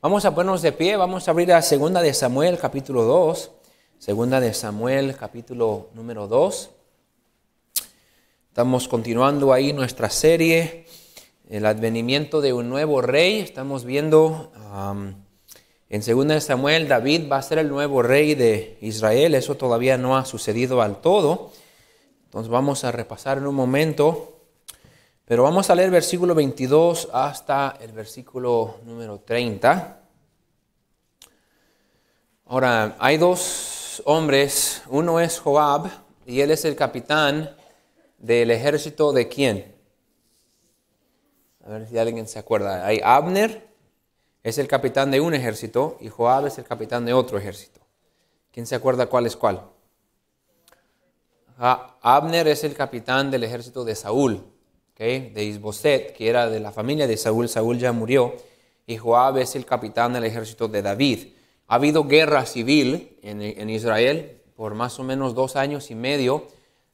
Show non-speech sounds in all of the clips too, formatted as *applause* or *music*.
Vamos a ponernos de pie, vamos a abrir a segunda de Samuel capítulo 2, segunda de Samuel capítulo número 2. Estamos continuando ahí nuestra serie, el advenimiento de un nuevo rey. Estamos viendo en segunda de Samuel, David va a ser el nuevo rey de Israel. Eso todavía no ha sucedido al todo. Entonces vamos a repasar en un momento pero vamos a leer versículo 22 hasta el versículo número 30. Ahora, hay dos hombres, uno es Joab y él es el capitán del ejército de quién? A ver si alguien se acuerda. Hay Abner, es el capitán de un ejército, y Joab es el capitán de otro ejército. ¿Quién se acuerda cuál es cuál? Ah, Abner es el capitán del ejército de Saúl, de Isboset, que era de la familia de Saúl. Saúl ya murió y Joab es el capitán del ejército de David. Ha habido guerra civil en, Israel por más o menos dos años y medio.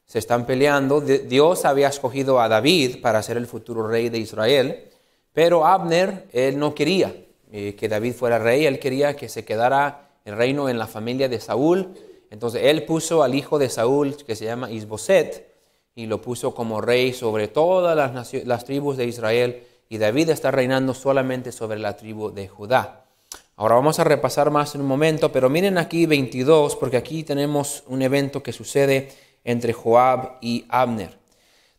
Se están peleando. Dios había escogido a David para ser el futuro rey de Israel, pero Abner, él no quería eh, que David fuera rey, él quería que se quedara el reino en la familia de Saúl. Entonces él puso al hijo de Saúl, que se llama Isboset, y lo puso como rey sobre todas las, las, tribus de Israel y David está reinando solamente sobre la tribu de Judá. Ahora vamos a repasar más en un momento, pero miren aquí 22 porque aquí tenemos un evento que sucede entre Joab y Abner.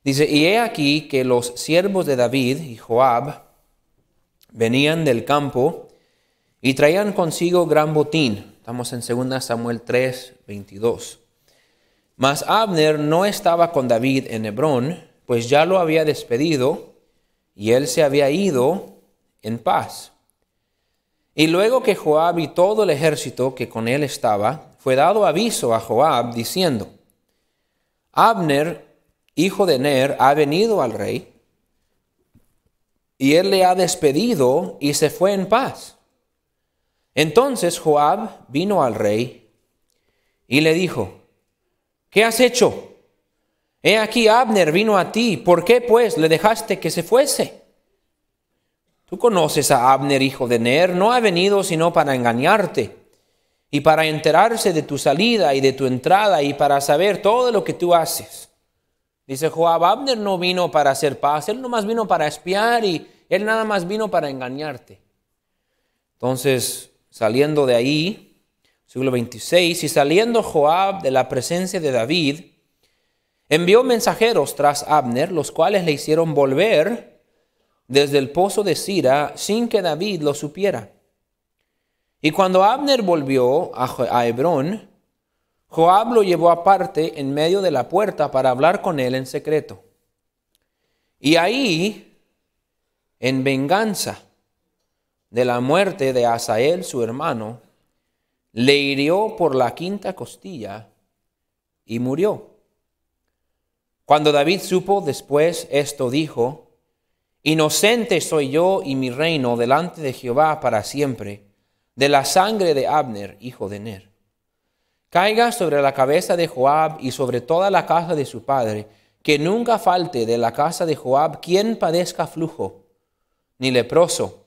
Dice, y he aquí que los siervos de David y Joab venían del campo y traían consigo gran botín. Estamos en 2 Samuel 3, 22. Mas Abner no estaba con David en Hebrón, pues ya lo había despedido y él se había ido en paz. Y luego que Joab y todo el ejército que con él estaba, fue dado aviso a Joab diciendo, Abner, hijo de Ner, ha venido al rey, y él le ha despedido y se fue en paz. Entonces Joab vino al rey y le dijo, ¿Qué has hecho? He aquí Abner vino a ti, ¿por qué pues le dejaste que se fuese? Tú conoces a Abner, hijo de Ner, no ha venido sino para engañarte y para enterarse de tu salida y de tu entrada y para saber todo lo que tú haces. Dice Joab, Abner no vino para hacer paz, él más vino para espiar y él nada más vino para engañarte. Entonces, saliendo de ahí, 26. Y saliendo Joab de la presencia de David, envió mensajeros tras Abner, los cuales le hicieron volver desde el pozo de Sira sin que David lo supiera. Y cuando Abner volvió a Hebrón, Joab lo llevó aparte en medio de la puerta para hablar con él en secreto. Y ahí, en venganza de la muerte de Asael, su hermano, le hirió por la quinta costilla y murió. Cuando David supo después esto, dijo, Inocente soy yo y mi reino delante de Jehová para siempre, de la sangre de Abner, hijo de Ner. Caiga sobre la cabeza de Joab y sobre toda la casa de su padre, que nunca falte de la casa de Joab quien padezca flujo, ni leproso,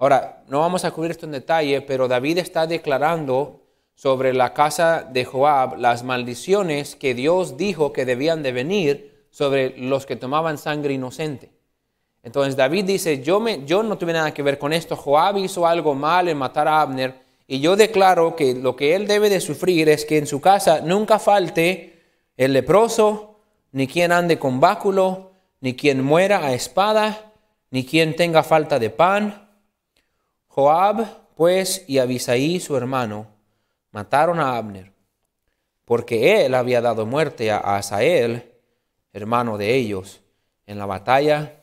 Ahora, no vamos a cubrir esto en detalle, pero David está declarando sobre la casa de Joab las maldiciones que Dios dijo que debían de venir sobre los que tomaban sangre inocente. Entonces David dice, yo, yo no tuve nada que ver con esto, Joab hizo algo mal en matar a Abner, y yo declaro que lo que él debe de sufrir es que en su casa nunca falte el leproso, ni quien ande con báculo, ni quien muera a espada, ni quien tenga falta de pan, Joab, pues, y Abisaí, su hermano, mataron a Abner, porque él había dado muerte a Asael, hermano de ellos, en la batalla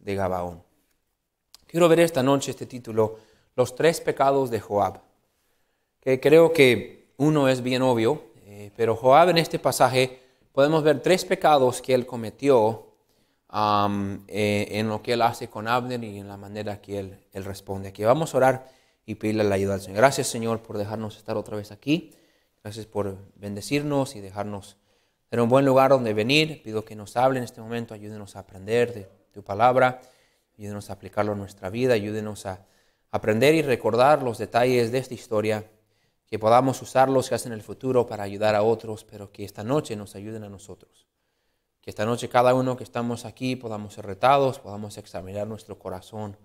de Gabaón. Quiero ver esta noche este título, Los tres pecados de Joab, que creo que uno es bien obvio, eh, pero Joab en este pasaje podemos ver tres pecados que él cometió eh, en lo que Él hace con Abner y en la manera que Él, responde. Aquí vamos a orar y pedirle la ayuda al Señor. Gracias Señor por dejarnos estar otra vez aquí. Gracias por bendecirnos y dejarnos tener un buen lugar donde venir. Pido que nos hable en este momento, ayúdenos a aprender de tu palabra, ayúdenos a aplicarlo a nuestra vida, ayúdenos a aprender y recordar los detalles de esta historia, que podamos usarlos que hacen en el futuro para ayudar a otros, pero que esta noche nos ayuden a nosotros. Que esta noche cada uno que estamos aquí podamos ser retados, podamos examinar nuestro corazón,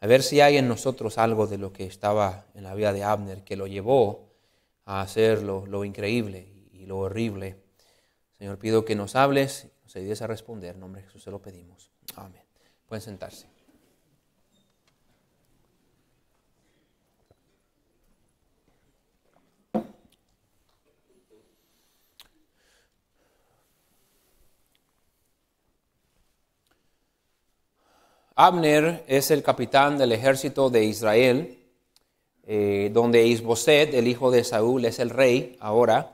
a ver si hay en nosotros algo de lo que estaba en la vida de Abner que lo llevó a hacer lo, increíble y lo horrible. Señor, pido que nos hables, nos ayudes a responder. En nombre de Jesús se lo pedimos. Amén. Pueden sentarse. Abner es el capitán del ejército de Israel, eh, donde Isboset, el hijo de Saúl, es el rey ahora,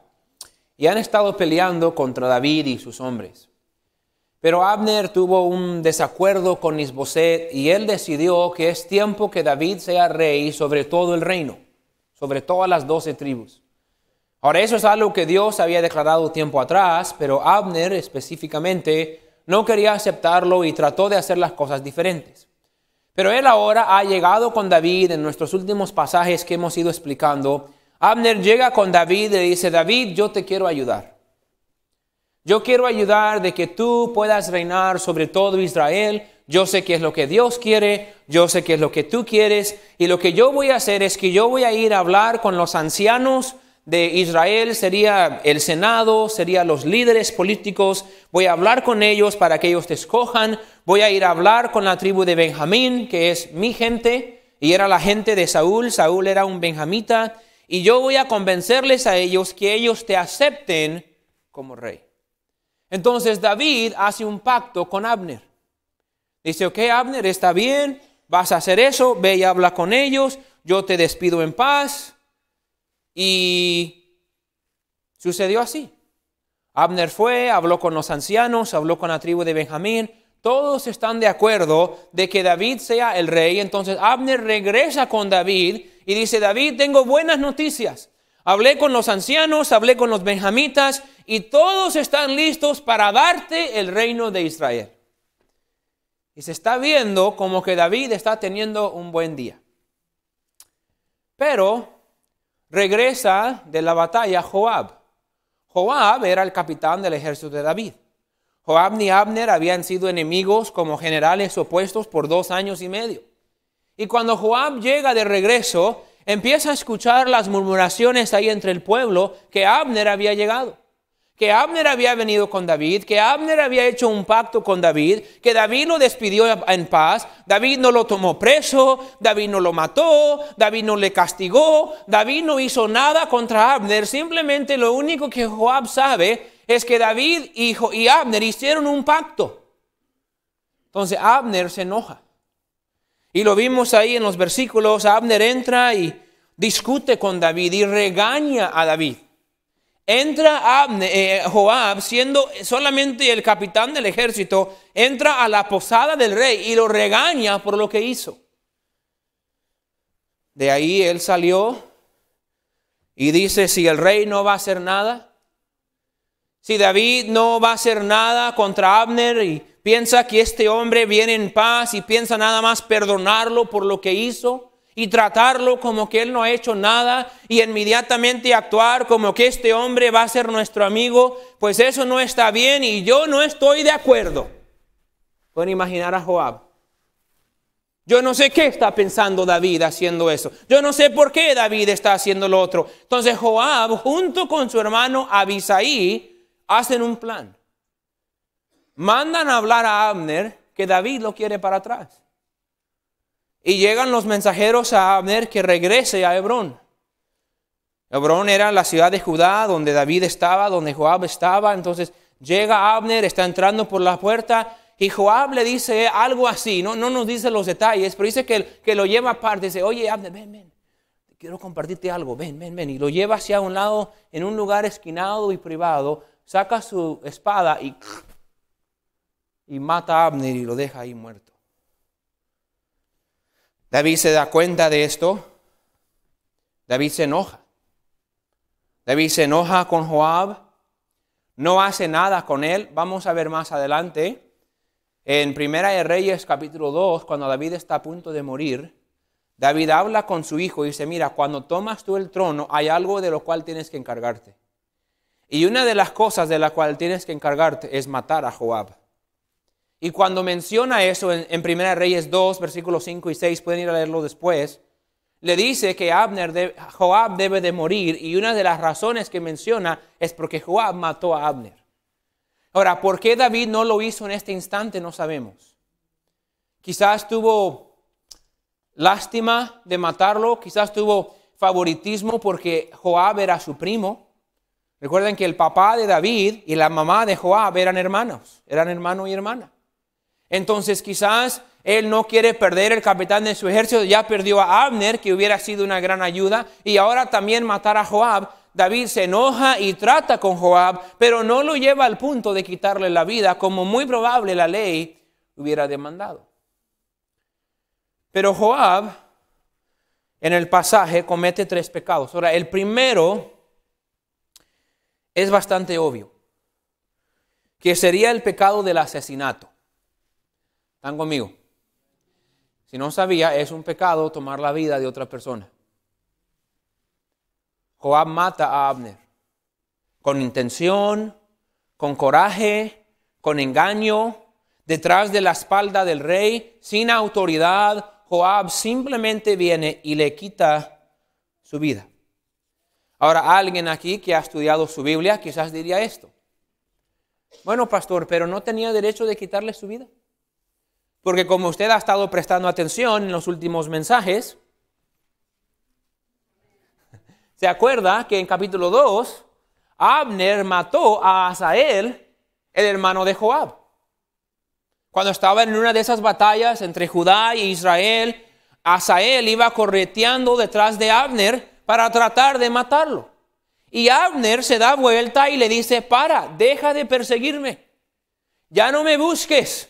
y han estado peleando contra David y sus hombres. Pero Abner tuvo un desacuerdo con Isboset y él decidió que es tiempo que David sea rey sobre todo el reino, sobre todas las doce tribus. Ahora, eso es algo que Dios había declarado tiempo atrás, pero Abner específicamente no quería aceptarlo y trató de hacer las cosas diferentes. Pero él ahora ha llegado con David en nuestros últimos pasajes que hemos ido explicando. Abner llega con David y le dice, David, yo te quiero ayudar. Yo quiero ayudar de que tú puedas reinar sobre todo Israel. Yo sé qué es lo que Dios quiere, yo sé qué es lo que tú quieres. Y lo que yo voy a hacer es que yo voy a ir a hablar con los ancianos de Israel sería el Senado, serían los líderes políticos. Voy a hablar con ellos para que ellos te escojan. Voy a ir a hablar con la tribu de Benjamín, que es mi gente, y era la gente de Saúl. Saúl era un benjamita. Y yo voy a convencerles a ellos que ellos te acepten como rey. Entonces David hace un pacto con Abner. Dice, ok, Abner, está bien, vas a hacer eso, ve y habla con ellos, yo te despido en paz, y sucedió así. Abner fue, habló con los ancianos, habló con la tribu de Benjamín. Todos están de acuerdo de que David sea el rey. Entonces Abner regresa con David y dice, David, tengo buenas noticias. Hablé con los ancianos, hablé con los benjamitas y todos están listos para darte el reino de Israel. Y se está viendo como que David está teniendo un buen día. Pero regresa de la batalla Joab. Joab era el capitán del ejército de David. Joab ni Abner habían sido enemigos como generales opuestos por dos años y medio. Y cuando Joab llega de regreso, empieza a escuchar las murmuraciones ahí entre el pueblo que Abner había llegado que Abner había venido con David, que Abner había hecho un pacto con David, que David lo despidió en paz, David no lo tomó preso, David no lo mató, David no le castigó, David no hizo nada contra Abner, simplemente lo único que Joab sabe es que David y, y Abner hicieron un pacto. Entonces Abner se enoja. Y lo vimos ahí en los versículos, Abner entra y discute con David y regaña a David. Entra eh, Joab, siendo solamente el capitán del ejército, entra a la posada del rey y lo regaña por lo que hizo. De ahí él salió y dice, si el rey no va a hacer nada, si David no va a hacer nada contra Abner y piensa que este hombre viene en paz y piensa nada más perdonarlo por lo que hizo, y tratarlo como que él no ha hecho nada y inmediatamente actuar como que este hombre va a ser nuestro amigo, pues eso no está bien y yo no estoy de acuerdo. Pueden imaginar a Joab. Yo no sé qué está pensando David haciendo eso. Yo no sé por qué David está haciendo lo otro. Entonces Joab junto con su hermano Abisaí hacen un plan. Mandan a hablar a Abner que David lo quiere para atrás. Y llegan los mensajeros a Abner que regrese a Hebrón. Hebrón era la ciudad de Judá, donde David estaba, donde Joab estaba. Entonces llega Abner, está entrando por la puerta y Joab le dice algo así. No, no nos dice los detalles, pero dice que, que lo lleva aparte. Dice, oye Abner, ven, ven, quiero compartirte algo. Ven, ven, ven. Y lo lleva hacia un lado, en un lugar esquinado y privado. Saca su espada y, y mata a Abner y lo deja ahí muerto. David se da cuenta de esto. David se enoja. David se enoja con Joab. No hace nada con él. Vamos a ver más adelante. En Primera de Reyes capítulo 2, cuando David está a punto de morir, David habla con su hijo y dice, mira, cuando tomas tú el trono hay algo de lo cual tienes que encargarte. Y una de las cosas de la cual tienes que encargarte es matar a Joab. Y cuando menciona eso en, Primera Reyes 2, versículos 5 y 6, pueden ir a leerlo después, le dice que Abner Joab debe de morir y una de las razones que menciona es porque Joab mató a Abner. Ahora, ¿por qué David no lo hizo en este instante? No sabemos. Quizás tuvo lástima de matarlo, quizás tuvo favoritismo porque Joab era su primo. Recuerden que el papá de David y la mamá de Joab eran hermanos, eran hermano y hermana. Entonces quizás él no quiere perder el capitán de su ejército, ya perdió a Abner, que hubiera sido una gran ayuda, y ahora también matar a Joab. David se enoja y trata con Joab, pero no lo lleva al punto de quitarle la vida, como muy probable la ley hubiera demandado. Pero Joab, en el pasaje, comete tres pecados. Ahora, el primero es bastante obvio, que sería el pecado del asesinato. ¿Están conmigo? Si no sabía, es un pecado tomar la vida de otra persona. Joab mata a Abner con intención, con coraje, con engaño, detrás de la espalda del rey, sin autoridad. Joab simplemente viene y le quita su vida. Ahora, alguien aquí que ha estudiado su Biblia quizás diría esto. Bueno, pastor, pero no tenía derecho de quitarle su vida. Porque como usted ha estado prestando atención en los últimos mensajes, se acuerda que en capítulo 2, Abner mató a Asael, el hermano de Joab. Cuando estaba en una de esas batallas entre Judá y Israel, Asael iba correteando detrás de Abner para tratar de matarlo. Y Abner se da vuelta y le dice, para, deja de perseguirme, ya no me busques,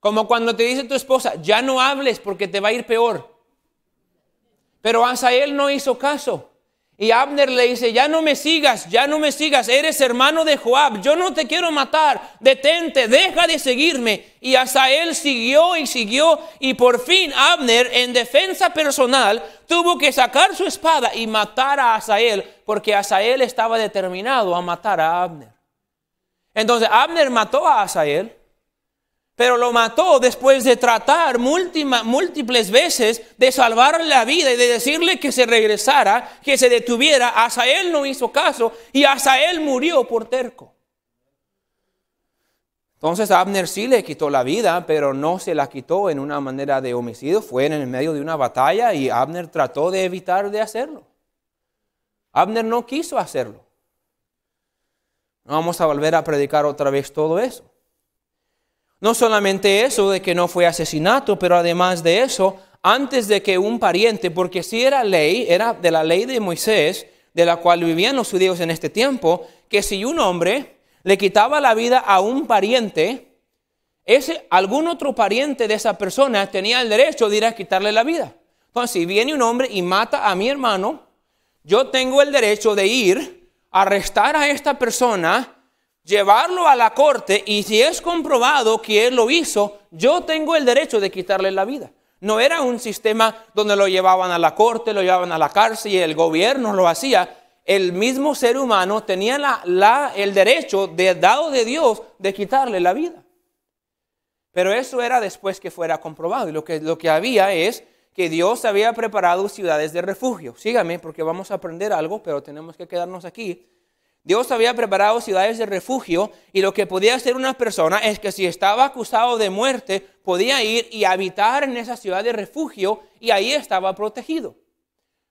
como cuando te dice tu esposa, ya no hables porque te va a ir peor. Pero Asael no hizo caso. Y Abner le dice, ya no me sigas, ya no me sigas, eres hermano de Joab, yo no te quiero matar, detente, deja de seguirme. Y Asael siguió y siguió y por fin Abner en defensa personal tuvo que sacar su espada y matar a Asael porque Asael estaba determinado a matar a Abner. Entonces Abner mató a Asael pero lo mató después de tratar múltiples veces de salvarle la vida y de decirle que se regresara, que se detuviera. Hasta no hizo caso y hasta murió por terco. Entonces Abner sí le quitó la vida, pero no se la quitó en una manera de homicidio. Fue en el medio de una batalla y Abner trató de evitar de hacerlo. Abner no quiso hacerlo. No Vamos a volver a predicar otra vez todo eso. No solamente eso de que no fue asesinato, pero además de eso, antes de que un pariente, porque si era ley, era de la ley de Moisés, de la cual vivían los judíos en este tiempo, que si un hombre le quitaba la vida a un pariente, ese, algún otro pariente de esa persona tenía el derecho de ir a quitarle la vida. Entonces, si viene un hombre y mata a mi hermano, yo tengo el derecho de ir, a arrestar a esta persona llevarlo a la corte y si es comprobado que él lo hizo, yo tengo el derecho de quitarle la vida. No era un sistema donde lo llevaban a la corte, lo llevaban a la cárcel y el gobierno lo hacía. El mismo ser humano tenía el derecho de, dado de Dios de quitarle la vida. Pero eso era después que fuera comprobado. Y lo que, lo que había es que Dios había preparado ciudades de refugio. Sígame porque vamos a aprender algo, pero tenemos que quedarnos aquí Dios había preparado ciudades de refugio y lo que podía hacer una persona es que si estaba acusado de muerte, podía ir y habitar en esa ciudad de refugio y ahí estaba protegido.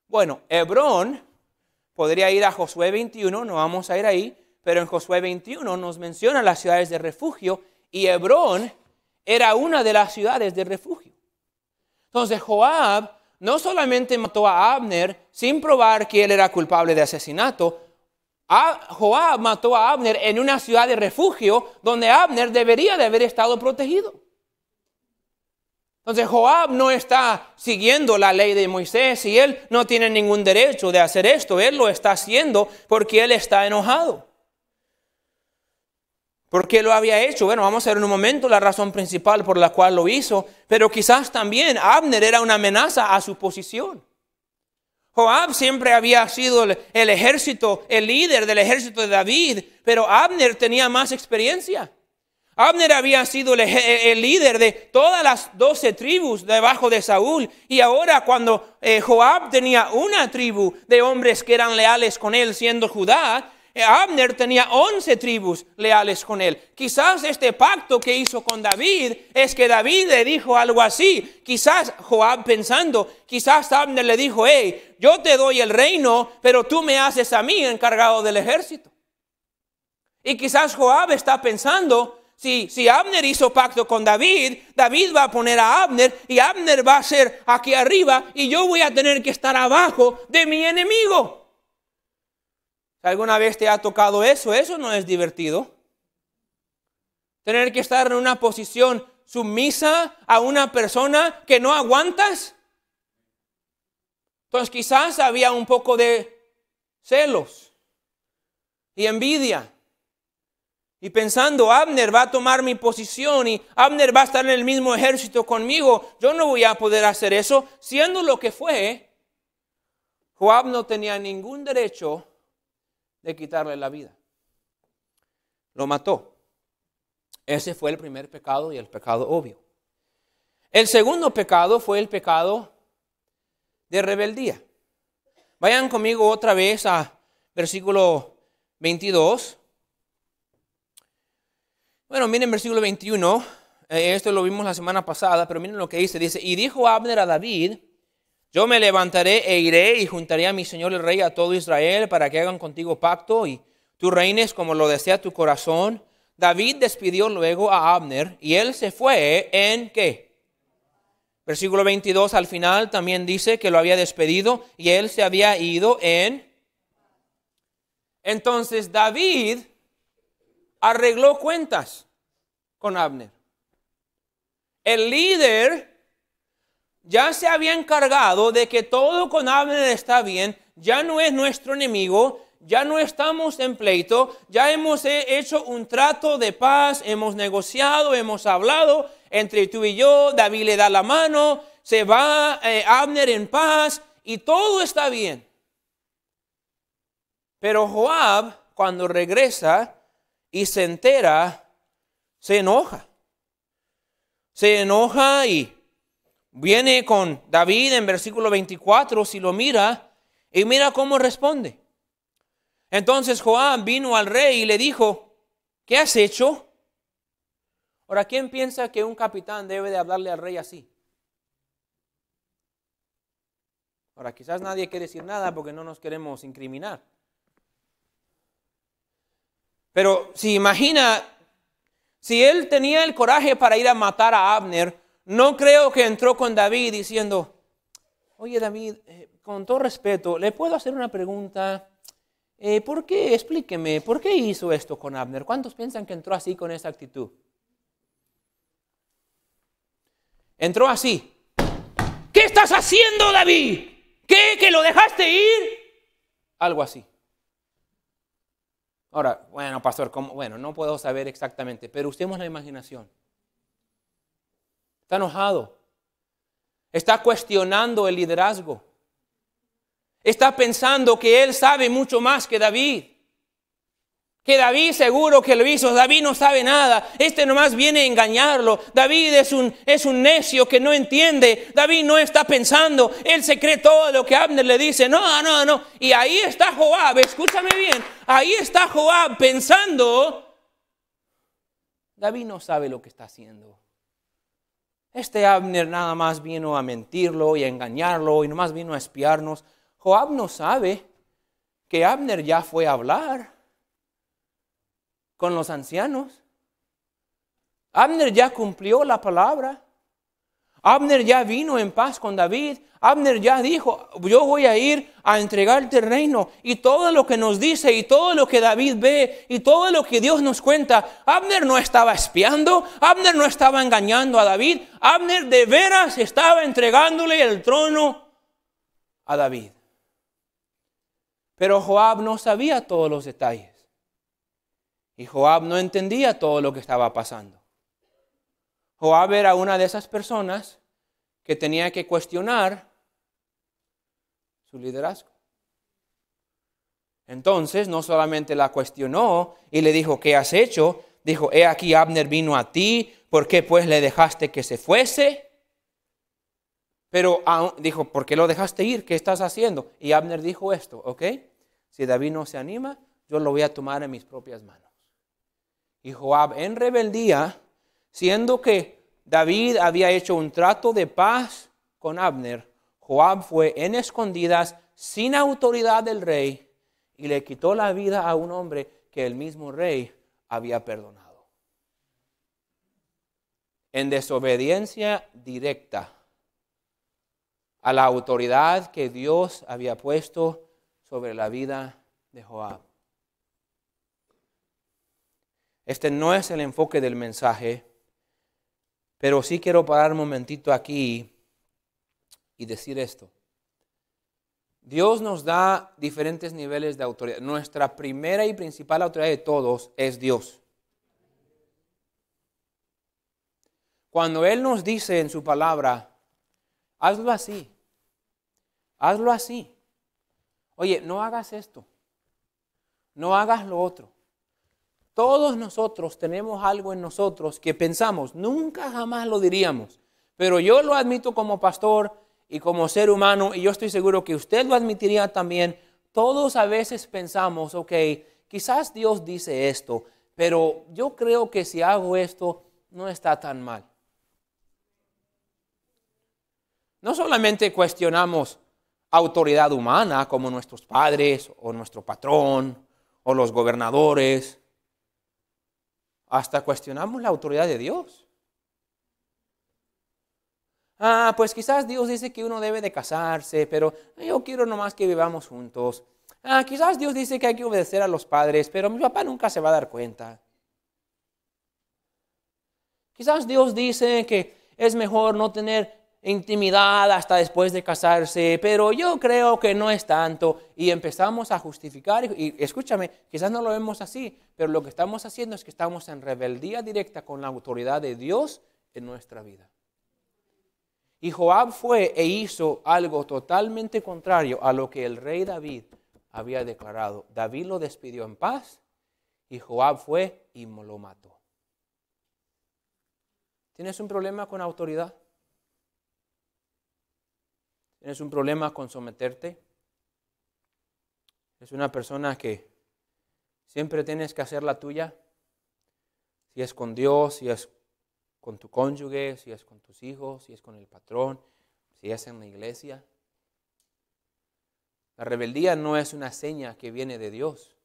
Bueno, Hebrón podría ir a Josué 21, no vamos a ir ahí, pero en Josué 21 nos menciona las ciudades de refugio y Hebrón era una de las ciudades de refugio. Entonces Joab no solamente mató a Abner sin probar que él era culpable de asesinato, Joab mató a Abner en una ciudad de refugio donde Abner debería de haber estado protegido. Entonces Joab no está siguiendo la ley de Moisés y él no tiene ningún derecho de hacer esto. Él lo está haciendo porque él está enojado. ¿Por qué lo había hecho? Bueno, vamos a ver en un momento la razón principal por la cual lo hizo, pero quizás también Abner era una amenaza a su posición. Joab siempre había sido el, ejército, el líder del ejército de David, pero Abner tenía más experiencia. Abner había sido el, líder de todas las doce tribus debajo de Saúl. Y ahora cuando eh, Joab tenía una tribu de hombres que eran leales con él siendo Judá, eh, Abner tenía 11 tribus leales con él. Quizás este pacto que hizo con David es que David le dijo algo así. Quizás Joab pensando, quizás Abner le dijo, hey, yo te doy el reino, pero tú me haces a mí encargado del ejército. Y quizás Joab está pensando, si, si, Abner hizo pacto con David, David va a poner a Abner y Abner va a ser aquí arriba y yo voy a tener que estar abajo de mi enemigo alguna vez te ha tocado eso, eso no es divertido. Tener que estar en una posición sumisa a una persona que no aguantas. Entonces quizás había un poco de celos y envidia. Y pensando, Abner va a tomar mi posición y Abner va a estar en el mismo ejército conmigo, yo no voy a poder hacer eso. Siendo lo que fue, Joab no tenía ningún derecho de quitarle la vida. Lo mató. Ese fue el primer pecado y el pecado obvio. El segundo pecado fue el pecado de rebeldía. Vayan conmigo otra vez a versículo 22. Bueno, miren versículo 21. Eh, esto lo vimos la semana pasada, pero miren lo que dice. Dice, y dijo Abner a David, yo me levantaré e iré y juntaré a mi Señor el Rey a todo Israel para que hagan contigo pacto y tú reines como lo desea tu corazón. David despidió luego a Abner y él se fue en qué? Versículo 22 al final también dice que lo había despedido y él se había ido en... Entonces David arregló cuentas con Abner. El líder ya se había encargado de que todo con Abner está bien, ya no es nuestro enemigo, ya no estamos en pleito, ya hemos hecho un trato de paz, hemos negociado, hemos hablado entre tú y yo, David le da la mano, se va eh, Abner en paz y todo está bien. Pero Joab, cuando regresa y se entera, se enoja. Se enoja y viene con David en versículo 24, si lo mira, y mira cómo responde. Entonces Joab vino al rey y le dijo, ¿qué has hecho? Ahora, ¿quién piensa que un capitán debe de hablarle al rey así? Ahora, quizás nadie quiere decir nada porque no nos queremos incriminar. Pero si imagina, si él tenía el coraje para ir a matar a Abner, no creo que entró con David diciendo, oye David, eh, con todo respeto, ¿le puedo hacer una pregunta? Eh, ¿Por qué? Explíqueme, ¿por qué hizo esto con Abner? ¿Cuántos piensan que entró así con esa actitud? Entró así. ¿Qué estás haciendo, David? ¿Qué? ¿Que lo dejaste ir? Algo así. Ahora, bueno, pastor, bueno, no puedo saber exactamente, pero usemos la imaginación. Está enojado. Está cuestionando el liderazgo. Está pensando que él sabe mucho más que David. Que David seguro que lo hizo. David no sabe nada. Este nomás viene a engañarlo. David es un, es un necio que no entiende. David no está pensando. Él se cree todo lo que Abner le dice. No, no, no. Y ahí está Joab. Escúchame bien. Ahí está Joab pensando. David no sabe lo que está haciendo. Este Abner nada más vino a mentirlo y a engañarlo y nada más vino a espiarnos. Joab no sabe que Abner ya fue a hablar con los ancianos. Abner ya cumplió la palabra. Abner ya vino en paz con David. Abner ya dijo, yo voy a ir a entregarte el reino. Y todo lo que nos dice y todo lo que David ve y todo lo que Dios nos cuenta, Abner no estaba espiando, Abner no estaba engañando a David, Abner de veras estaba entregándole el trono a David. Pero Joab no sabía todos los detalles. Y Joab no entendía todo lo que estaba pasando. Joab era una de esas personas que tenía que cuestionar liderazgo. Entonces, no solamente la cuestionó y le dijo, ¿qué has hecho? Dijo, he aquí, Abner vino a ti, ¿por qué pues le dejaste que se fuese? Pero dijo, ¿por qué lo dejaste ir? ¿Qué estás haciendo? Y Abner dijo esto, ¿ok? Si David no se anima, yo lo voy a tomar en mis propias manos. Y Joab en rebeldía, siendo que David había hecho un trato de paz con Abner, Joab fue en escondidas, sin autoridad del rey, y le quitó la vida a un hombre que el mismo rey había perdonado. En desobediencia directa a la autoridad que Dios había puesto sobre la vida de Joab. Este no es el enfoque del mensaje, pero sí quiero parar un momentito aquí y decir esto. Dios nos da diferentes niveles de autoridad. Nuestra primera y principal autoridad de todos es Dios. Cuando Él nos dice en su palabra, hazlo así, hazlo así. Oye, no hagas esto, no hagas lo otro. Todos nosotros tenemos algo en nosotros que pensamos, nunca jamás lo diríamos, pero yo lo admito como pastor, y como ser humano, y yo estoy seguro que usted lo admitiría también, todos a veces pensamos, ok, quizás Dios dice esto, pero yo creo que si hago esto no está tan mal. No solamente cuestionamos autoridad humana como nuestros padres o nuestro patrón o los gobernadores, hasta cuestionamos la autoridad de Dios. Ah, pues quizás Dios dice que uno debe de casarse, pero yo quiero nomás que vivamos juntos. Ah, quizás Dios dice que hay que obedecer a los padres, pero mi papá nunca se va a dar cuenta. Quizás Dios dice que es mejor no tener intimidad hasta después de casarse, pero yo creo que no es tanto. Y empezamos a justificar, y, escúchame, quizás no lo vemos así, pero lo que estamos haciendo es que estamos en rebeldía directa con la autoridad de Dios en nuestra vida. Y Joab fue e hizo algo totalmente contrario a lo que el rey David había declarado. David lo despidió en paz y Joab fue y lo mató. ¿Tienes un problema con autoridad? ¿Tienes un problema con someterte? ¿Es una persona que siempre tienes que hacer la tuya? Si es con Dios, si es con tu cónyuge, si es con tus hijos, si es con el patrón, si es en la iglesia. La rebeldía no es una seña que viene de Dios.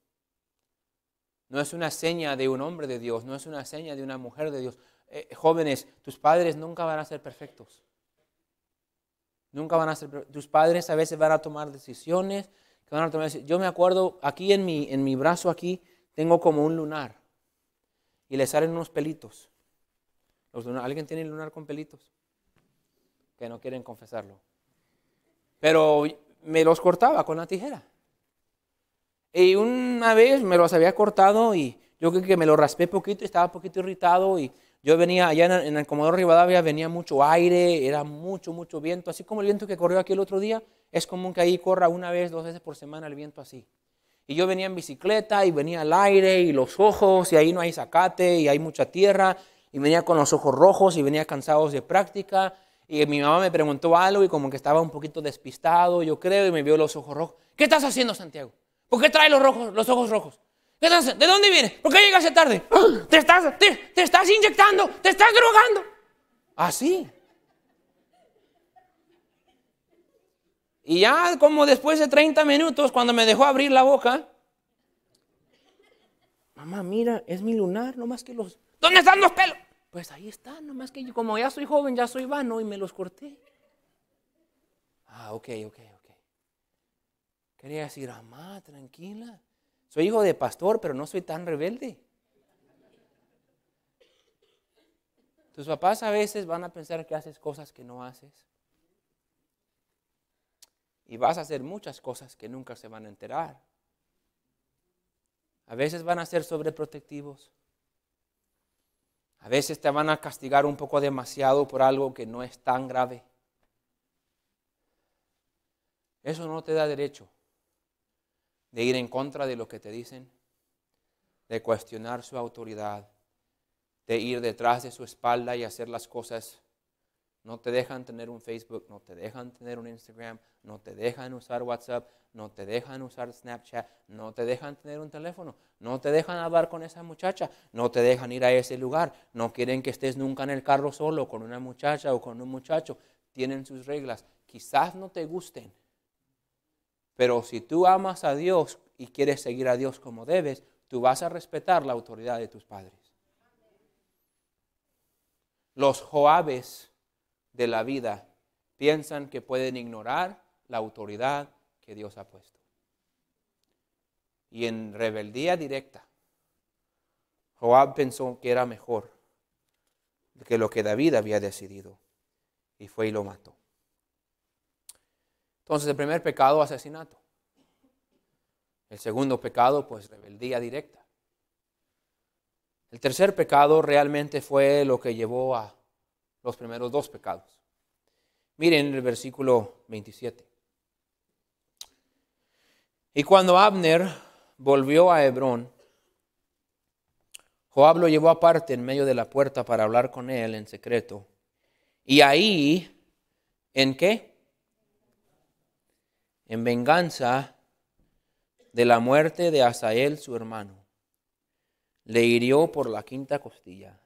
No es una seña de un hombre de Dios, no es una seña de una mujer de Dios. Eh, eh, jóvenes, tus padres nunca van a ser perfectos. Nunca van a ser tus padres a veces van a tomar decisiones, que van a tomar Yo me acuerdo aquí en mi en mi brazo aquí tengo como un lunar y le salen unos pelitos. ¿Alguien tiene lunar con pelitos? Que no quieren confesarlo. Pero me los cortaba con la tijera. Y una vez me los había cortado y yo creo que me lo raspé poquito, y estaba poquito irritado y yo venía allá en, el Comodoro Rivadavia, venía mucho aire, era mucho, mucho viento, así como el viento que corrió aquí el otro día, es común que ahí corra una vez, dos veces por semana el viento así. Y yo venía en bicicleta y venía el aire y los ojos y ahí no hay zacate y hay mucha tierra y venía con los ojos rojos y venía cansado de práctica. Y mi mamá me preguntó algo y como que estaba un poquito despistado, yo creo, y me vio los ojos rojos. ¿Qué estás haciendo, Santiago? ¿Por qué traes los, rojos, los ojos rojos? ¿De dónde vienes? ¿Por qué llegaste tarde? *gasps* ¿Te estás, te, estás inyectando, te estás drogando. Así. ¿Ah, y ya como después de 30 minutos, cuando me dejó abrir la boca, mamá, mira, es mi lunar, no más que los, ¿Dónde están los pelos? Pues ahí está, nomás que como ya soy joven, ya soy vano y me los corté. Ah, ok, ok, ok. Quería decir, mamá, tranquila. Soy hijo de pastor, pero no soy tan rebelde. Tus papás a veces van a pensar que haces cosas que no haces. Y vas a hacer muchas cosas que nunca se van a enterar. A veces van a ser sobreprotectivos. A veces te van a castigar un poco demasiado por algo que no es tan grave. Eso no te da derecho de ir en contra de lo que te dicen, de cuestionar su autoridad, de ir detrás de su espalda y hacer las cosas no te dejan tener un Facebook, no te dejan tener un Instagram, no te dejan usar WhatsApp, no te dejan usar Snapchat, no te dejan tener un teléfono, no te dejan hablar con esa muchacha, no te dejan ir a ese lugar, no quieren que estés nunca en el carro solo con una muchacha o con un muchacho. Tienen sus reglas, quizás no te gusten, pero si tú amas a Dios y quieres seguir a Dios como debes, tú vas a respetar la autoridad de tus padres. Los Joabes de la vida piensan que pueden ignorar la autoridad que Dios ha puesto. Y en rebeldía directa, Joab pensó que era mejor que lo que David había decidido y fue y lo mató. Entonces el primer pecado, asesinato. El segundo pecado, pues rebeldía directa. El tercer pecado realmente fue lo que llevó a los primeros dos pecados. Miren el versículo 27. Y cuando Abner volvió a Hebrón, Joab lo llevó aparte en medio de la puerta para hablar con él en secreto. Y ahí, ¿en qué? En venganza de la muerte de Asael, su hermano. Le hirió por la quinta costilla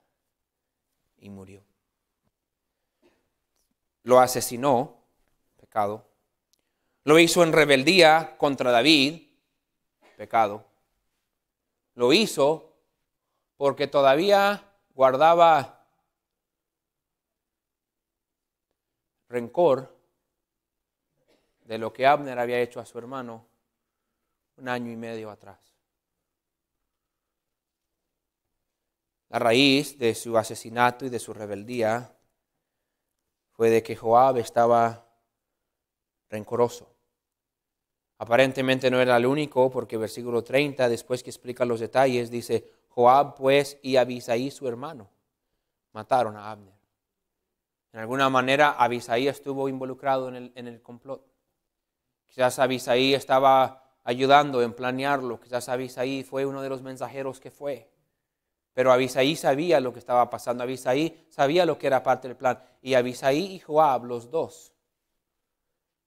y murió lo asesinó, pecado. Lo hizo en rebeldía contra David, pecado. Lo hizo porque todavía guardaba rencor de lo que Abner había hecho a su hermano un año y medio atrás. La raíz de su asesinato y de su rebeldía fue de que Joab estaba rencoroso. Aparentemente no era el único, porque versículo 30, después que explica los detalles, dice, Joab pues y Abisaí su hermano mataron a Abner. En alguna manera Abisaí estuvo involucrado en el, en el complot. Quizás Abisaí estaba ayudando en planearlo, quizás Abisaí fue uno de los mensajeros que fue. Pero Abisaí sabía lo que estaba pasando, Abisaí sabía lo que era parte del plan. Y Abisaí y Joab, los dos,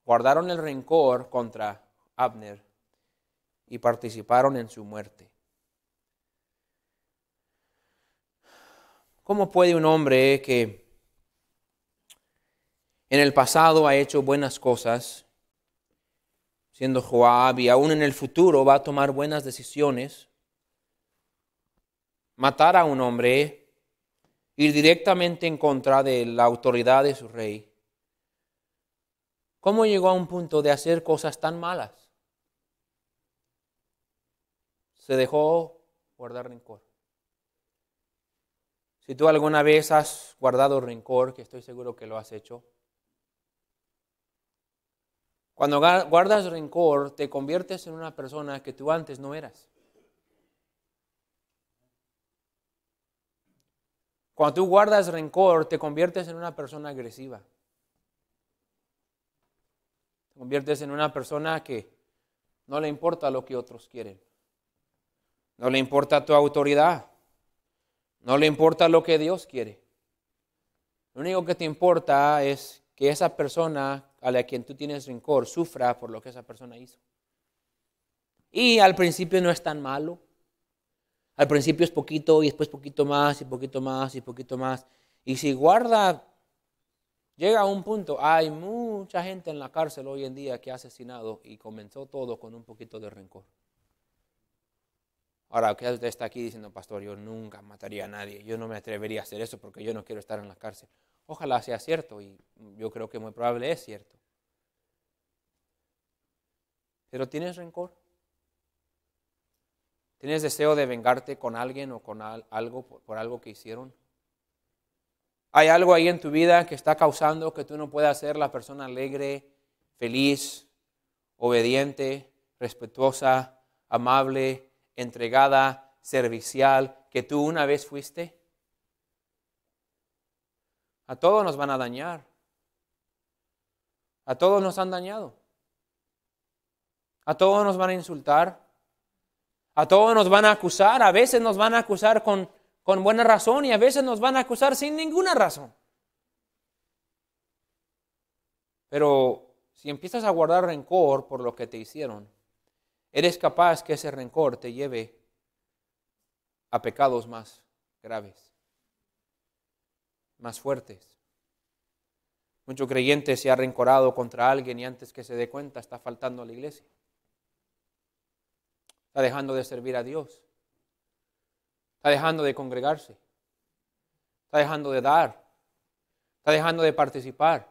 guardaron el rencor contra Abner y participaron en su muerte. ¿Cómo puede un hombre que en el pasado ha hecho buenas cosas, siendo Joab, y aún en el futuro va a tomar buenas decisiones, matar a un hombre, ir directamente en contra de la autoridad de su rey. ¿Cómo llegó a un punto de hacer cosas tan malas? Se dejó guardar rencor. Si tú alguna vez has guardado rencor, que estoy seguro que lo has hecho, cuando guardas rencor te conviertes en una persona que tú antes no eras. Cuando tú guardas rencor, te conviertes en una persona agresiva. Te conviertes en una persona que no le importa lo que otros quieren. No le importa tu autoridad. No le importa lo que Dios quiere. Lo único que te importa es que esa persona a la quien tú tienes rencor sufra por lo que esa persona hizo. Y al principio no es tan malo. Al principio es poquito y después poquito más y poquito más y poquito más. Y si guarda, llega a un punto. Hay mucha gente en la cárcel hoy en día que ha asesinado y comenzó todo con un poquito de rencor. Ahora, que usted está aquí diciendo, pastor, yo nunca mataría a nadie, yo no me atrevería a hacer eso porque yo no quiero estar en la cárcel. Ojalá sea cierto y yo creo que muy probable es cierto. Pero tienes rencor. ¿Tienes deseo de vengarte con alguien o con algo por, algo que hicieron? ¿Hay algo ahí en tu vida que está causando que tú no puedas ser la persona alegre, feliz, obediente, respetuosa, amable, entregada, servicial, que tú una vez fuiste? A todos nos van a dañar. A todos nos han dañado. A todos nos van a insultar. A todos nos van a acusar, a veces nos van a acusar con, buena razón y a veces nos van a acusar sin ninguna razón. Pero si empiezas a guardar rencor por lo que te hicieron, eres capaz que ese rencor te lleve a pecados más graves, más fuertes. Mucho creyente se ha rencorado contra alguien y antes que se dé cuenta está faltando a la iglesia. Está dejando de servir a Dios. Está dejando de congregarse. Está dejando de dar. Está dejando de participar.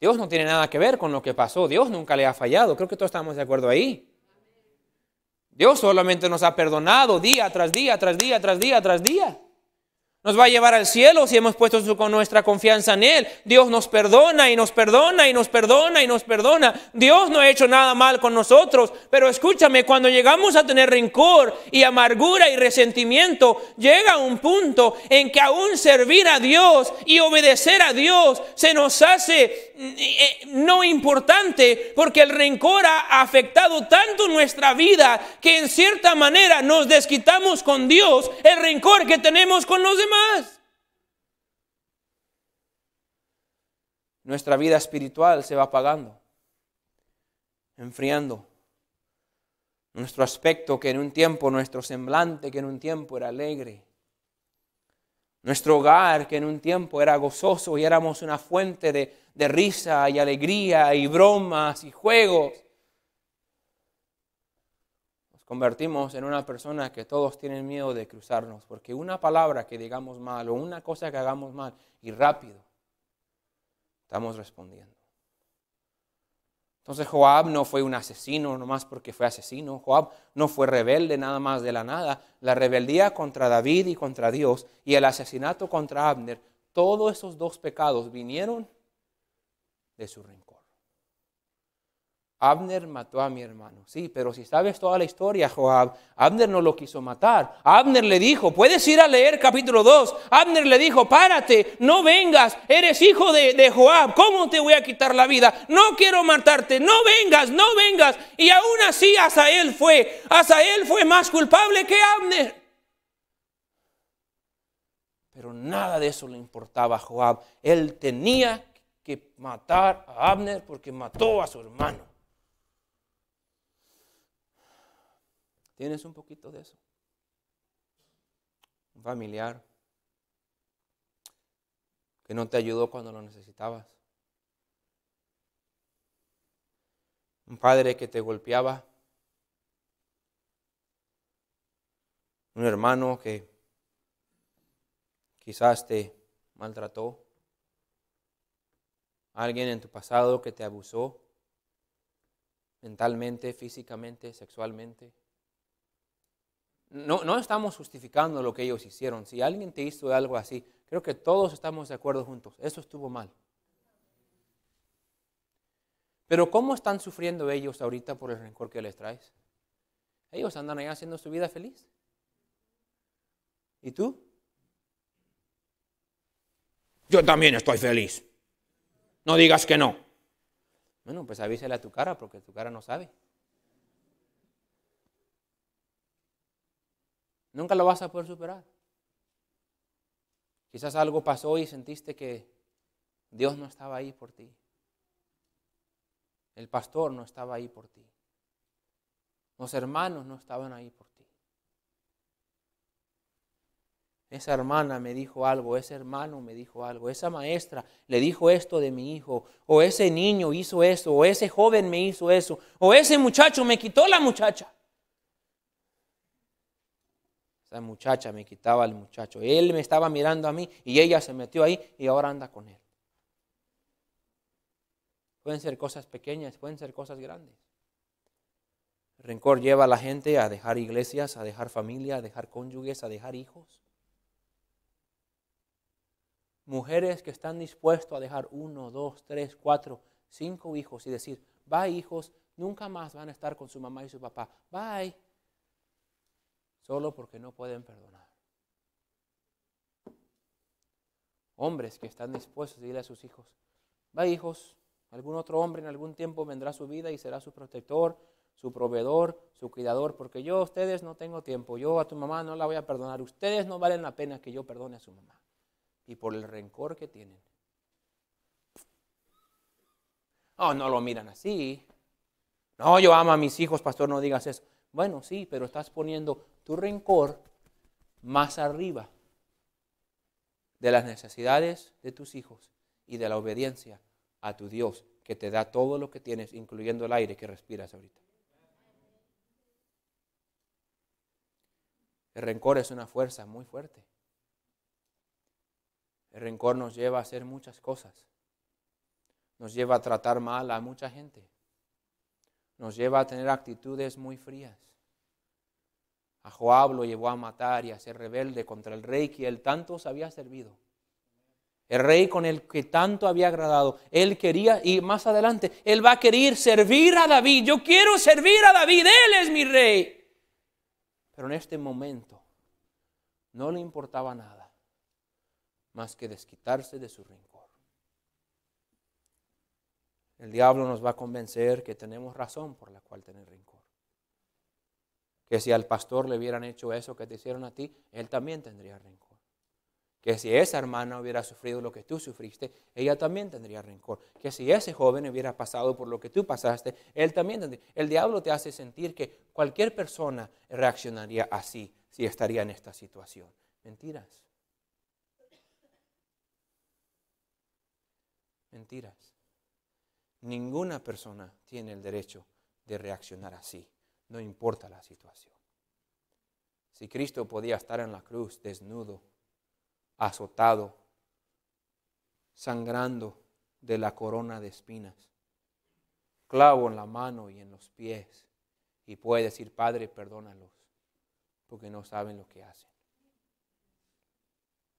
Dios no tiene nada que ver con lo que pasó. Dios nunca le ha fallado. Creo que todos estamos de acuerdo ahí. Dios solamente nos ha perdonado día tras día, tras día, tras día, tras día nos va a llevar al cielo si hemos puesto con nuestra confianza en Él. Dios nos perdona y nos perdona y nos perdona y nos perdona. Dios no ha hecho nada mal con nosotros. Pero escúchame, cuando llegamos a tener rencor y amargura y resentimiento, llega un punto en que aún servir a Dios y obedecer a Dios se nos hace mm, eh, no importante porque el rencor ha afectado tanto nuestra vida que en cierta manera nos desquitamos con Dios el rencor que tenemos con los demás. Nuestra vida espiritual se va apagando, enfriando. Nuestro aspecto que en un tiempo, nuestro semblante que en un tiempo era alegre. Nuestro hogar que en un tiempo era gozoso y éramos una fuente de, de risa y alegría y bromas y juegos convertimos en una persona que todos tienen miedo de cruzarnos, porque una palabra que digamos mal o una cosa que hagamos mal y rápido, estamos respondiendo. Entonces Joab no fue un asesino nomás porque fue asesino. Joab no fue rebelde nada más de la nada. La rebeldía contra David y contra Dios y el asesinato contra Abner, todos esos dos pecados vinieron de su reino. Abner mató a mi hermano. Sí, pero si sabes toda la historia, Joab, Abner no lo quiso matar. Abner le dijo, puedes ir a leer capítulo 2. Abner le dijo, párate, no vengas, eres hijo de, Joab, ¿cómo te voy a quitar la vida? No quiero matarte, no vengas, no vengas. Y aún así Asael fue, Asael fue más culpable que Abner. Pero nada de eso le importaba a Joab. Él tenía que matar a Abner porque mató a su hermano. ¿Tienes un poquito de eso? Un familiar que no te ayudó cuando lo necesitabas. Un padre que te golpeaba. Un hermano que quizás te maltrató. Alguien en tu pasado que te abusó mentalmente, físicamente, sexualmente. No, no estamos justificando lo que ellos hicieron. Si alguien te hizo algo así, creo que todos estamos de acuerdo juntos. Eso estuvo mal. Pero ¿cómo están sufriendo ellos ahorita por el rencor que les traes? Ellos andan allá haciendo su vida feliz. ¿Y tú? Yo también estoy feliz. No digas que no. Bueno, pues avísale a tu cara porque tu cara no sabe. Nunca lo vas a poder superar. Quizás algo pasó y sentiste que Dios no estaba ahí por ti. El pastor no estaba ahí por ti. Los hermanos no estaban ahí por ti. Esa hermana me dijo algo, ese hermano me dijo algo, esa maestra le dijo esto de mi hijo, o ese niño hizo eso, o ese joven me hizo eso, o ese muchacho me quitó la muchacha. La muchacha me quitaba al muchacho. Él me estaba mirando a mí y ella se metió ahí y ahora anda con él. Pueden ser cosas pequeñas, pueden ser cosas grandes. El rencor lleva a la gente a dejar iglesias, a dejar familia, a dejar cónyuges, a dejar hijos. Mujeres que están dispuestas a dejar uno, dos, tres, cuatro, cinco hijos y decir, bye hijos, nunca más van a estar con su mamá y su papá. Bye solo porque no pueden perdonar. Hombres que están dispuestos a decirle a sus hijos, va hijos, algún otro hombre en algún tiempo vendrá a su vida y será su protector, su proveedor, su cuidador, porque yo a ustedes no tengo tiempo, yo a tu mamá no la voy a perdonar, ustedes no valen la pena que yo perdone a su mamá. Y por el rencor que tienen. Oh, no lo miran así. No, yo amo a mis hijos, pastor, no digas eso. Bueno, sí, pero estás poniendo tu rencor más arriba de las necesidades de tus hijos y de la obediencia a tu Dios que te da todo lo que tienes, incluyendo el aire que respiras ahorita. El rencor es una fuerza muy fuerte. El rencor nos lleva a hacer muchas cosas. Nos lleva a tratar mal a mucha gente. Nos lleva a tener actitudes muy frías a Joab lo llevó a matar y a ser rebelde contra el rey que él tanto había servido. El rey con el que tanto había agradado. Él quería, y más adelante, él va a querer servir a David. Yo quiero servir a David, él es mi rey. Pero en este momento no le importaba nada más que desquitarse de su rencor. El diablo nos va a convencer que tenemos razón por la cual tener rencor. Que si al pastor le hubieran hecho eso que te hicieron a ti, él también tendría rencor. Que si esa hermana hubiera sufrido lo que tú sufriste, ella también tendría rencor. Que si ese joven hubiera pasado por lo que tú pasaste, él también tendría. El diablo te hace sentir que cualquier persona reaccionaría así si estaría en esta situación. Mentiras. Mentiras. Ninguna persona tiene el derecho de reaccionar así no importa la situación. Si Cristo podía estar en la cruz desnudo, azotado, sangrando de la corona de espinas, clavo en la mano y en los pies, y puede decir, Padre, perdónalos, porque no saben lo que hacen.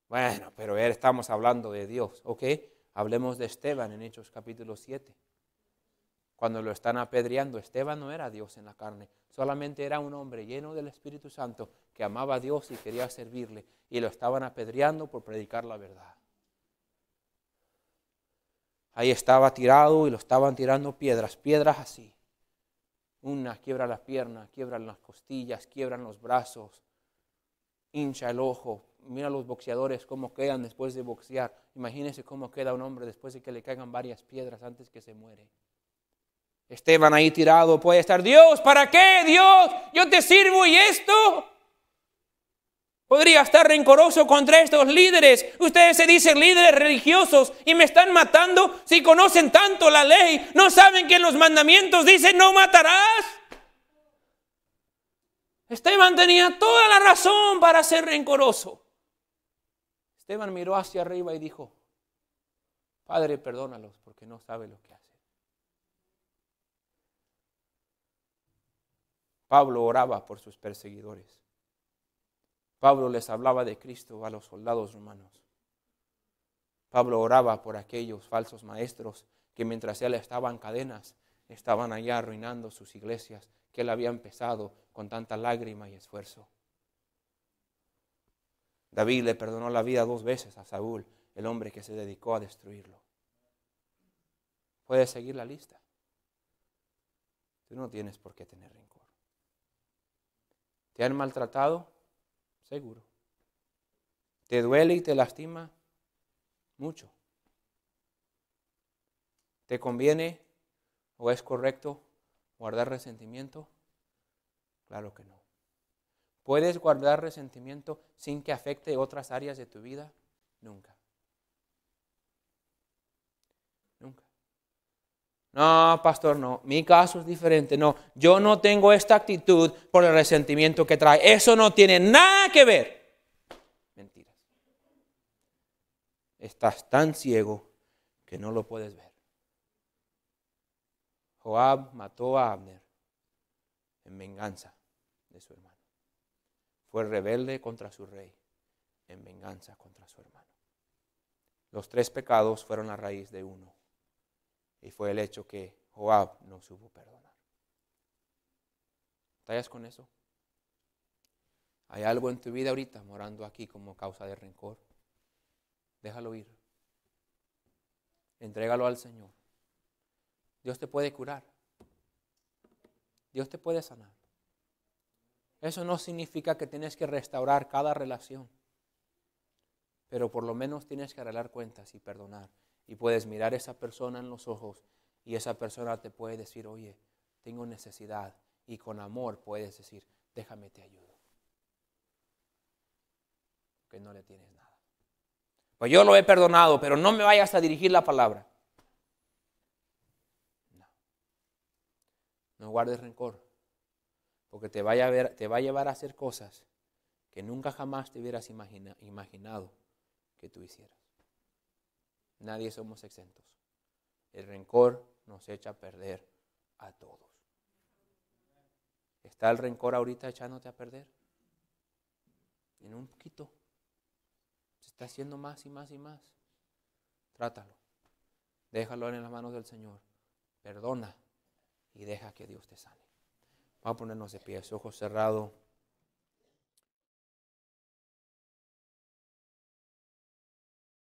Bueno, pero estamos hablando de Dios, ¿ok? Hablemos de Esteban en Hechos capítulo 7. Cuando lo están apedreando, Esteban no era Dios en la carne, solamente era un hombre lleno del Espíritu Santo que amaba a Dios y quería servirle, y lo estaban apedreando por predicar la verdad. Ahí estaba tirado y lo estaban tirando piedras, piedras así. Una quiebra la pierna, quiebran las costillas, quiebran los brazos, hincha el ojo. Mira a los boxeadores cómo quedan después de boxear. Imagínense cómo queda un hombre después de que le caigan varias piedras antes que se muere. Esteban ahí tirado puede estar, Dios, ¿para qué Dios? Yo te sirvo y esto. Podría estar rencoroso contra estos líderes. Ustedes se dicen líderes religiosos y me están matando. Si conocen tanto la ley, no saben que en los mandamientos dicen no matarás. Esteban tenía toda la razón para ser rencoroso. Esteban miró hacia arriba y dijo, Padre, perdónalos porque no sabe lo que Pablo oraba por sus perseguidores. Pablo les hablaba de Cristo a los soldados romanos. Pablo oraba por aquellos falsos maestros que mientras él estaba en cadenas, estaban allá arruinando sus iglesias que él había empezado con tanta lágrima y esfuerzo. David le perdonó la vida dos veces a Saúl, el hombre que se dedicó a destruirlo. Puedes seguir la lista. Tú no tienes por qué tener rencor. ¿Te han maltratado? Seguro. ¿Te duele y te lastima? Mucho. ¿Te conviene o es correcto guardar resentimiento? Claro que no. ¿Puedes guardar resentimiento sin que afecte otras áreas de tu vida? Nunca. No, pastor, no. Mi caso es diferente. No, yo no tengo esta actitud por el resentimiento que trae. Eso no tiene nada que ver. Mentiras. Estás tan ciego que no lo puedes ver. Joab mató a Abner en venganza de su hermano. Fue rebelde contra su rey en venganza contra su hermano. Los tres pecados fueron la raíz de uno y fue el hecho que Joab no supo perdonar. ¿Estás con eso? Hay algo en tu vida ahorita morando aquí como causa de rencor. Déjalo ir. Entrégalo al Señor. Dios te puede curar. Dios te puede sanar. Eso no significa que tienes que restaurar cada relación, pero por lo menos tienes que arreglar cuentas y perdonar. Y puedes mirar a esa persona en los ojos y esa persona te puede decir, oye, tengo necesidad. Y con amor puedes decir, déjame te ayudo. Que no le tienes nada. Pues yo lo he perdonado, pero no me vayas a dirigir la palabra. No. No guardes rencor. Porque te, a ver, te va a llevar a hacer cosas que nunca jamás te hubieras imaginado que tú hicieras. Nadie somos exentos. El rencor nos echa a perder a todos. ¿Está el rencor ahorita echándote a perder? En un poquito. Se está haciendo más y más y más. Trátalo. Déjalo en las manos del Señor. Perdona y deja que Dios te sane. Vamos a ponernos de pie, ojos cerrados.